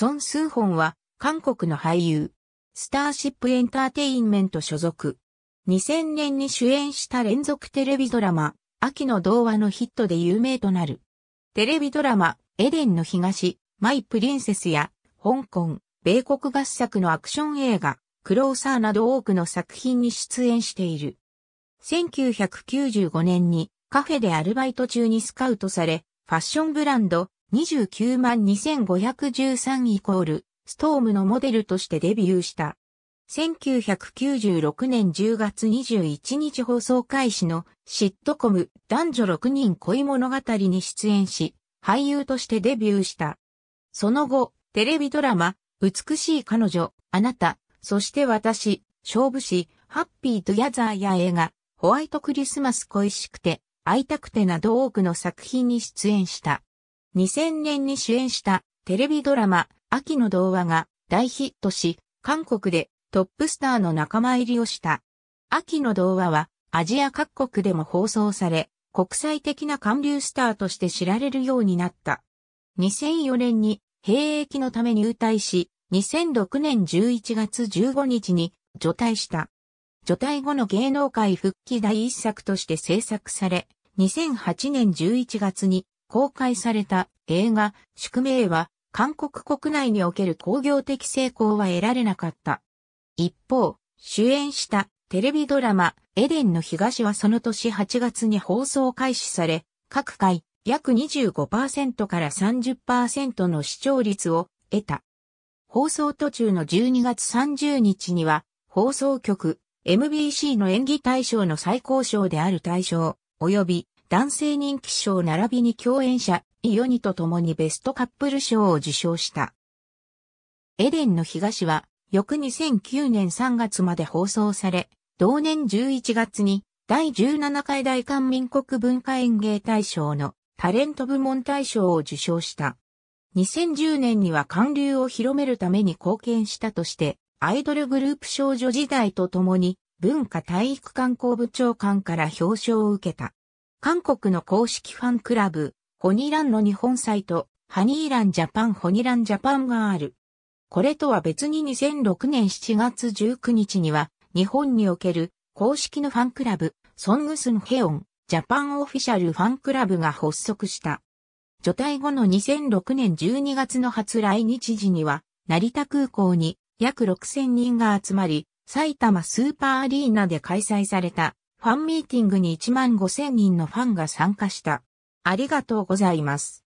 ソン・スンホンは、韓国の俳優。スターシップエンターテインメント所属。2000年に主演した連続テレビドラマ、秋の童話のヒットで有名となる。テレビドラマ、エデンの東、マイ・プリンセスや、香港、米国合作のアクション映画、クローサーなど多くの作品に出演している。1995年にカフェでアルバイト中にスカウトされ、ファッションブランド、29万2513イコール、ストームのモデルとしてデビューした。1996年10月21日放送開始のシットコム男女6人恋物語に出演し、俳優としてデビューした。その後、テレビドラマ、美しい彼女、あなた、そして私、勝負師、ハッピートゥギャザーや映画、ホワイトクリスマス恋しくて、会いたくてなど多くの作品に出演した。2000年に主演したテレビドラマ、秋の童話が大ヒットし、韓国でトップスターの仲間入りをした。秋の童話はアジア各国でも放送され、国際的な韓流スターとして知られるようになった。2004年に兵役のため入隊し、2006年11月15日に除隊した。除隊後の芸能界復帰第一作として制作され、2008年11月に公開された映画、宿命は、韓国国内における工業的成功は得られなかった。一方、主演したテレビドラマ、エデンの東はその年8月に放送開始され、各回約25%から30%の視聴率を得た。放送途中の12月30日には、放送局、MBC の演技対象の最高賞である対象、及び男性人気賞並びに共演者、イオニと共にベストカップル賞を受賞した。エデンの東は、翌2009年3月まで放送され、同年11月に、第17回大韓民国文化演芸大賞のタレント部門大賞を受賞した。2010年には韓流を広めるために貢献したとして、アイドルグループ少女時代とともに、文化体育観光部長官から表彰を受けた。韓国の公式ファンクラブ、ホニランの日本サイト、ハニーランジャパンホニランジャパンがある。これとは別に2006年7月19日には、日本における公式のファンクラブ、ソングスンヘオン、ジャパンオフィシャルファンクラブが発足した。除隊後の2006年12月の初来日時には、成田空港に約6000人が集まり、埼玉スーパーアリーナで開催されたファンミーティングに1万5 0人のファンが参加した。ありがとうございます。